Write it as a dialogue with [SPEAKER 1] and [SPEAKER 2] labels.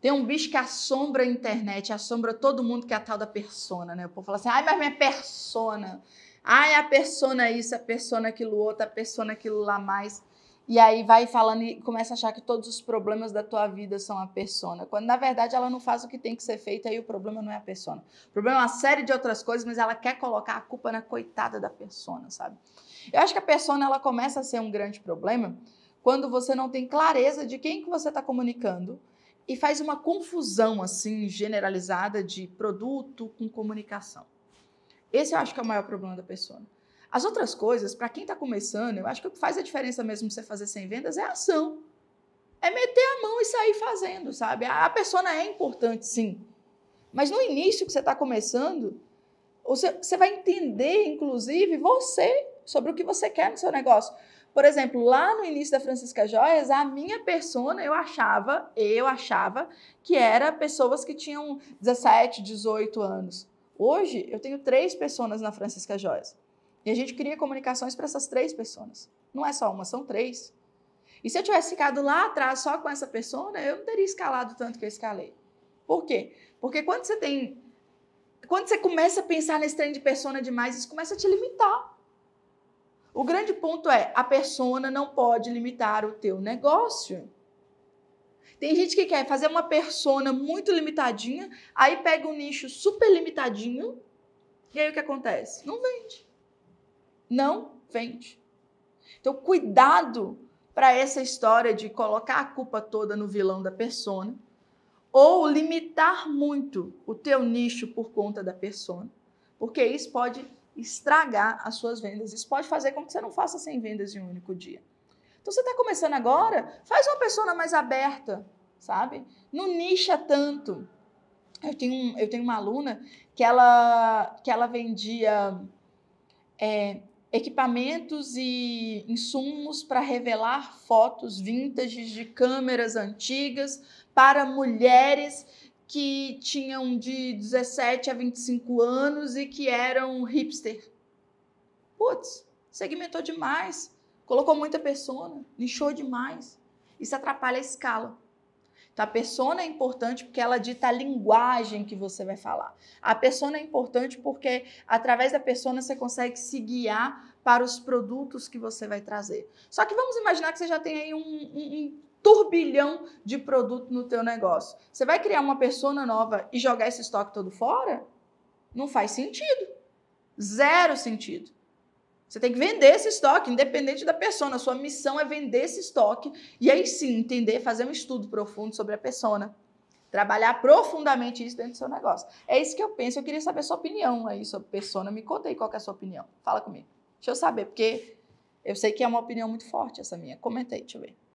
[SPEAKER 1] Tem um bicho que assombra a internet, assombra todo mundo que é a tal da persona, né? O povo fala assim, ai, mas minha persona. Ai, a persona isso, a persona aquilo outro, a persona aquilo lá mais. E aí vai falando e começa a achar que todos os problemas da tua vida são a persona. Quando na verdade ela não faz o que tem que ser feito, aí o problema não é a persona. O problema é uma série de outras coisas, mas ela quer colocar a culpa na coitada da persona, sabe? Eu acho que a persona ela começa a ser um grande problema quando você não tem clareza de quem que você está comunicando, e faz uma confusão assim generalizada de produto com comunicação. Esse eu acho que é o maior problema da pessoa As outras coisas, para quem está começando, eu acho que o que faz a diferença mesmo você fazer sem vendas é a ação. É meter a mão e sair fazendo, sabe? A persona é importante, sim. Mas no início que você está começando, você vai entender, inclusive, você sobre o que você quer no seu negócio. Por exemplo, lá no início da Francisca Joias, a minha persona, eu achava, eu achava que era pessoas que tinham 17, 18 anos. Hoje, eu tenho três pessoas na Francisca Joias. E a gente cria comunicações para essas três pessoas. Não é só uma, são três. E se eu tivesse ficado lá atrás só com essa persona, eu não teria escalado tanto que eu escalei. Por quê? Porque quando você tem. Quando você começa a pensar nesse trem de persona demais, isso começa a te limitar. O grande ponto é, a persona não pode limitar o teu negócio. Tem gente que quer fazer uma persona muito limitadinha, aí pega um nicho super limitadinho, e aí o que acontece? Não vende. Não vende. Então, cuidado para essa história de colocar a culpa toda no vilão da persona, ou limitar muito o teu nicho por conta da persona, porque isso pode estragar as suas vendas. Isso pode fazer com que você não faça 100 vendas em um único dia. Então você está começando agora, faz uma persona mais aberta, sabe? Não nicha tanto. Eu tenho, um, eu tenho uma aluna que ela, que ela vendia é, equipamentos e insumos para revelar fotos vintage de câmeras antigas para mulheres que tinham de 17 a 25 anos e que eram hipster. Putz, segmentou demais, colocou muita persona, lixou demais. Isso atrapalha a escala. Então, a persona é importante porque ela dita a linguagem que você vai falar. A persona é importante porque, através da persona, você consegue se guiar para os produtos que você vai trazer. Só que vamos imaginar que você já tem aí um, um, turbilhão de produto no teu negócio. Você vai criar uma persona nova e jogar esse estoque todo fora? Não faz sentido. Zero sentido. Você tem que vender esse estoque, independente da persona. A sua missão é vender esse estoque e aí sim entender, fazer um estudo profundo sobre a persona. Trabalhar profundamente isso dentro do seu negócio. É isso que eu penso. Eu queria saber a sua opinião aí sobre persona. Me conta aí qual é a sua opinião. Fala comigo. Deixa eu saber, porque eu sei que é uma opinião muito forte essa minha. Comenta aí, deixa eu ver.